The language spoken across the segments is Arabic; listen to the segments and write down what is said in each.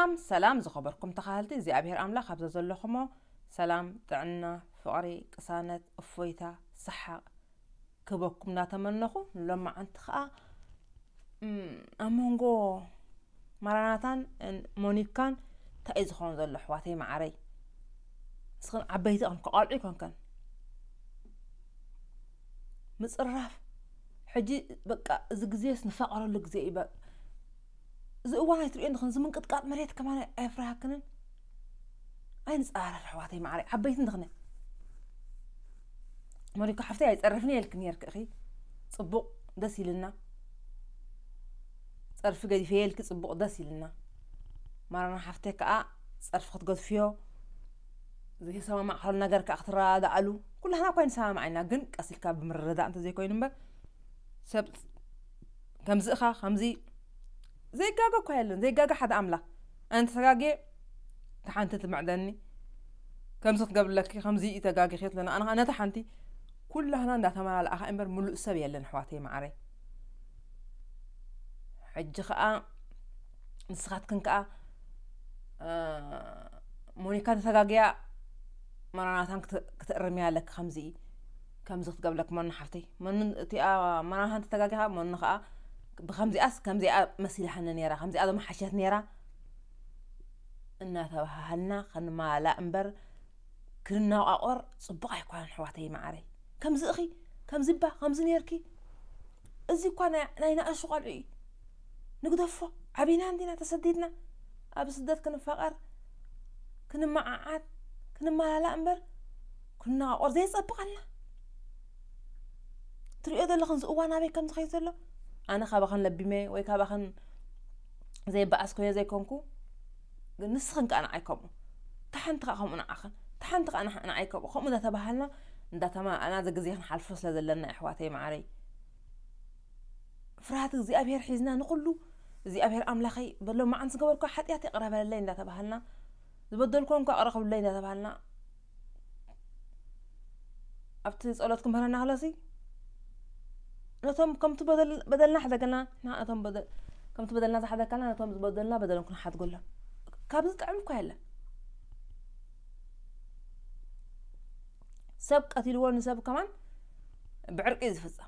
ሰላም ሰላም ዝኸበርኩም ተኸተልቲ እግዚኣብሔር ኣምላኽ ኣብ ዘዘሎ ኹሞ ሰላም ጥዕና ፍቕሪ ቅሳነት እፎይታ ሰሓቕ ክህበኩም እናተመነኹ ንሎመዓንቲ ከዓ ኣብ መንጎ ማራናታን ሞኒካን እንታይ እዩ ዝኾኑ ዘሎ ኣሕዋተይ ማዕረይ ንስኽን ዓበይቲ ኹን ከቃልዑ ይኮንከን ምፅራፍ ሕጂ በቃ እዚ ግዜስ ንፈቕረሉ ግዜ እዩ زوانه تريد خن زمن قد قات مريت كمان افرها كنن اين صار الحواتي معي حبيت ندغنا مريكو حفتي يتعرفني لك نير اخي صبق دسي لنا صرف قد في لك صبق دسي لنا ما رانا حفتي كا صرف خط قد فيو زي سوا مع حل نجر كاخترا دالو كل هنا كاين سوا معنا كن قاسلك بمرده انت زي كوين سب كم زخا خمزي زي جاجا كويلن زي جاجا حد أملا أنت تجاجي تحنت المعدني كم صوت قبل لك خمسة إيتا جاجي خيط لنا أنا أنا تحنتي كل هنا ده تمام على أخ إمبر ملو سبي اللي نحواتي معري حج خاء نسخات كنكا آه مونيكا تجاجي مرانا تانك تقرمي لك خمسة كم صوت قبل لك من حفتي من تي آه مرانا تجاجيها من خاء آه أس بخمزيات كمزيات مسيلة حنا نيرا خمزيات ما حشيت نيرا إنها تبها هلنا خن ما لا أمبر كلنا أقر صباح يكون حواتي معاري كم زقي كم زبا كم زنيركي أزي كوانا نينا أشغل عي نقدفة عبينا عندنا تسديدنا أبس الدات كن فقر كن ما عاد كن ما لا أمبر كنا أقر زي صباح تريد اللي خنزقوا أنا بي كم ኣነ ካባኸን ለቢመ ወይ ካባኸን ዘይበኣስኮዮ ዘይኮንኩ ንስኽን ከዓ ንዓይ ከምኡ ታሓንቲ ከዓ ከምኡ ንዓኸን ታሓንቲ ከዓ ንዓይ ከምኡ ከምኡ እንዳተባሃልና እንዳተማ ናዘ ግዜ ክንሓልፎ ስለ ዘለና ኣሕዋተይ ማዓረይ ፍርሃት እግዚኣብሔር ሒዝና ንኩሉ እግዚኣብሔር ኣምላኸይ በሎ መዓን ዝገበርኩ ሓጢኣት የቕረበለለይ እንዳተባሃልና ዝበደልኮ እንኳ ኣቕረኽብለይ እንዳተባሃልና ኣብቲ ፀሎት ክምህረና ክለሲ نتم كم تبدل بدلنا حدا قلنا نا نتم بدل كم تبدلنا حدا قلنا نتم بدلنا بدل نكون حد قلنا كابز تعمل كهلا سب قتيل ون سب كمان بعرق إذا فزا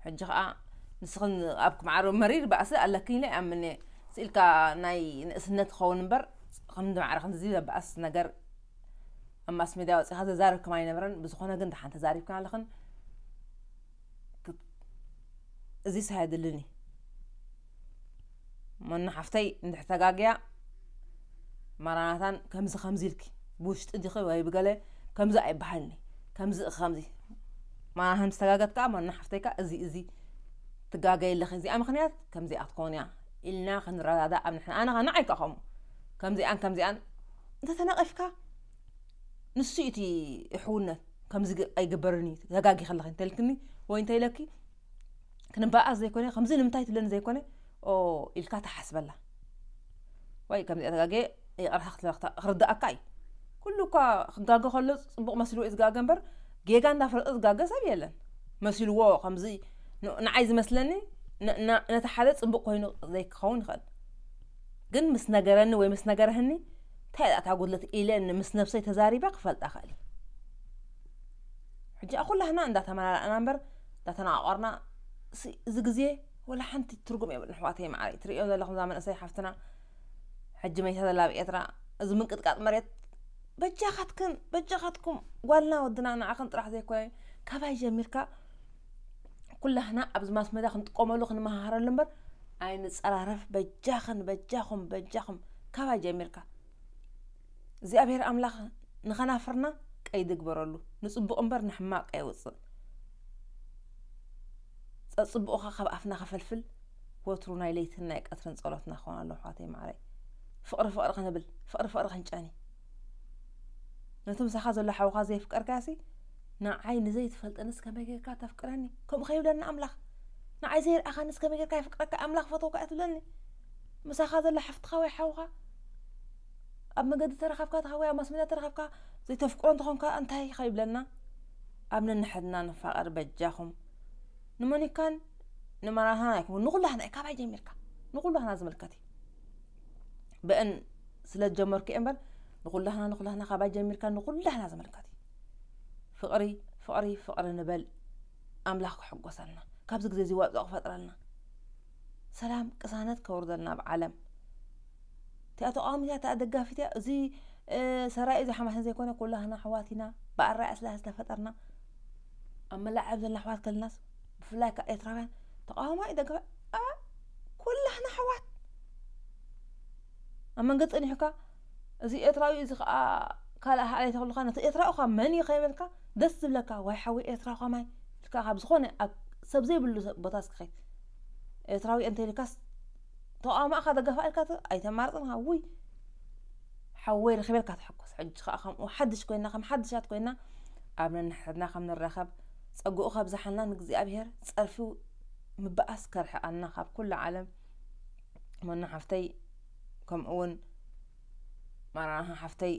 حجة آ آه، نسخن أبكم عارو مرير بأس ألا كيلة أمني سيلكا ناي سنت خون بر خمد مع رخن زيدا بأس نجر أما اسمي داوس هذا زارك ماي نبرن بس خونا جند حنت زارك كان لخن this هادلني من ሓፍተይ እንድሕተጋግያ መራናታን ከምዚ ከምዚ ኢልኪ ብውሽጢ ዲኺ ወይ ብገለ ከምዚ ኣይበሃልኒ ከምዚ ከምዚ መራናት ምስ ተጋገት ከዓ መና ሓፍተይካ እዚ እዚ ትጋገየ ኣለኺ እዚኣ ምክንያት ከምዚኣ ክትኮን እያ ኢልና ክንረዳዳ ኣብ ንሕና ኣነ ከና ዓይካ ከምኡ ከምዚኣን ከምዚኣን እንተተነቂፍካ ንሱ እቲ ሕውነት ከምዚ ኣይግበርኒ ተጋጊ ከለኺ እንተልክኒ ወይ እንተይለኪ كنبقى زيكونه خمسين ንምንታይ ትብለኒ ዘይኮነ ኢልካ ተሓስበላ ወይ ከምዚ ተጋገ ይቀርሓ ክርዳእካ እዩ ኩሉ እኳ ክጋገ ከሎ ፅቡቅ መስሊዎ እዩ ዝጋገ እምበር ጌጋ እንዳፈለጠ ዝጋገ ሰብ የለን መሲልዎ ከምዚ ንዓይ ዝመስለኒ ነቲ ሓደ ፅቡቅ ኮይኑ ዘይክኸውን ይኽእል ግን ምስ ነገረኒ ወይ ምስ ነገረህኒ እንታይ እታ ጉድለት ኢለኒ ምስ ነብሰይ ተዛሪበ ክፈልጣ ክእል ሕጂ ኣብ ኩላህና እንዳተመላልእና እምበር እንዳተነቋቆርና زقزي ولا حنت ترقم يا نحواتي مع علي تري ولا لهم زمان اسي حفتنا حجمي هذا لا بيترا اذا من قد مريت بجاختكم بجاختكم ولا ودنا انا عقن طرح زي كوي كفا جميركا كل هنا ابز ما سمدا خنت قوملو خن ما هار النمبر عين صرارف بجاخن بجاخم بجاخم كفا جميركا زي ابير املاخ نخنا فرنا قيد قبرلو نصبو انبر نحما قيوصل ፅቡቕኻ ካብ ኣፍና ከፈልፍል ወትሩ ናይ ለይትን ናይ ቀትርን ፀሎትና ክኾን ኣሎ ኣሕዋተይ ማዕረይ ፍቕሪ ፍቕሪ ክንብል ፍቕሪ ፍቕሪ ክንጫኒ ነቲ ምሳኻ ዘሎ ሓውኻ ዘይፍቀርካሲ ንዓይ ንዘይትፈልጥንስ ከመይ ጌርካ ተፍቅረኒ ከምኡ ከይብለኒ ኣምላኽ ንዓይ ዘይረኣኻንስ ከመይ ጌርካ ይፍቅረካ ኣምላኽ ፈተውካ እትብለኒ ምሳኻ ዘሎ ሓፍትኻ ወይ ሓውኻ ኣብ መገዲ ተረኸብካ ተኸ ወይ ኣብ መስመዳ ተረኸብካ ዘይተፍቅሮ እንትኾንካ እንታይ ከይብለና ኣብ ነንሕድና ንፋቐር በጃኹም كان نمانيكان هناك ونقول لهنا كابا جميركا نقول لهنا زملكتي بأن سلاد جمرك إمبر نقول لهنا نقول لهنا كابا جميركا نقول لهنا زملكتي فقري فقري فقري نبل أملاك حق حقوسنا كابز جزي وقت فترلنا سلام قسانت كوردلنا بعالم تأتو قامي تأدقا في تأ زي آه، سرائي زي حماسنا زي كنا كلها هنا حواتنا بقى الرأس لها استفترنا أما لا عبد الله حوات كل الناس فلاك اترابان إيه تو اما آه، ايدا قا آه، كل هنا حوات اما قلت اني حكا زي اتراوي إيه زي خا آه، قال اها علي تقول خانا تي اتراو خا ماني خيبلكا دس بلاكا واي حوي اتراو خا ماي تكا خا بزخوني اك سب زي بلو بطاس خيت اتراوي انت لكاس تو اما اخا دقا فالكا اي تمارتن هاوي حوير خيبلكا تحكوس حج خا خام وحدش كوينا خام حدش هات كوينا قبل نحدنا خام نرخب ፀግኡ ካብ ዝሓናን እግዚኣብሄር ፀርፊ ምበኣስ ከርሕቀና ካብ ኩሉ ዓለም መና ሓፍተይ ከምኡ እውን ማራናሃ ሓፍተይ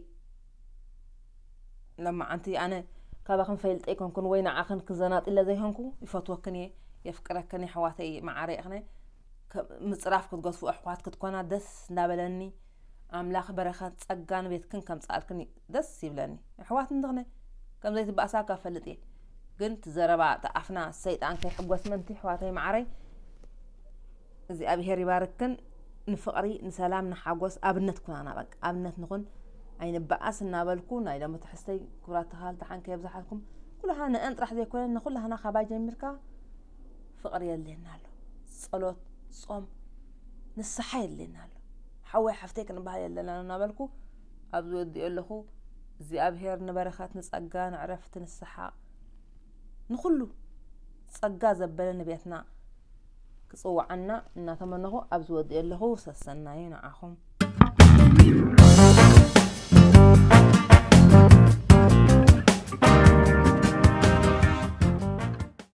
ለማዓንቲ ኣነ ካባክን ፈይልጠ ይኮንኩን ወይ ንዓኽን ክዘናጢለ ዘይኮንኩ ይፈትወክን እየ የፍቅረክን ኣሕዋተይ ሕዋተይ መዓርቕነ ምፅራፍ ክትገዝፉ ኣሕዋት ክትኮና ደስ እንዳበለኒ ኣምላኽ በረኻት ፀጋን ቤትክን ከም ፃኣልክን ደስ ይብለኒ ኣሕዋት እንድኽነ ከምዘይትበኣሳ ካብ ፈልጥ እየ قنت زربا تقفنا السيطان كي حب واسمنتي حواتي معري زي أبي هيري باركن نفقري نسلام نحاقوس أبنت كنا أنا بك أبنت نخون أي نبقاس النابلكون أي لما تحستي كرات تخال تحان كيف زحاكم كلها نأنت راح زي كلنا نقول لها نخبا جميركا فقري اللي نالو صلوت صوم نصحي اللي نالو حوي حفتيك نبالي اللي لنا نابلكو أبزود يقول لخو زي أبهير نبرخات نسأقان عرفت نصحي ንኩሉ ፀጋ ዘበለ ንቤትና ክፅዋዓና እናተመነኹ ኣብ ዝወድእ ኣለኹ ሰሰናዩ ንዓኹም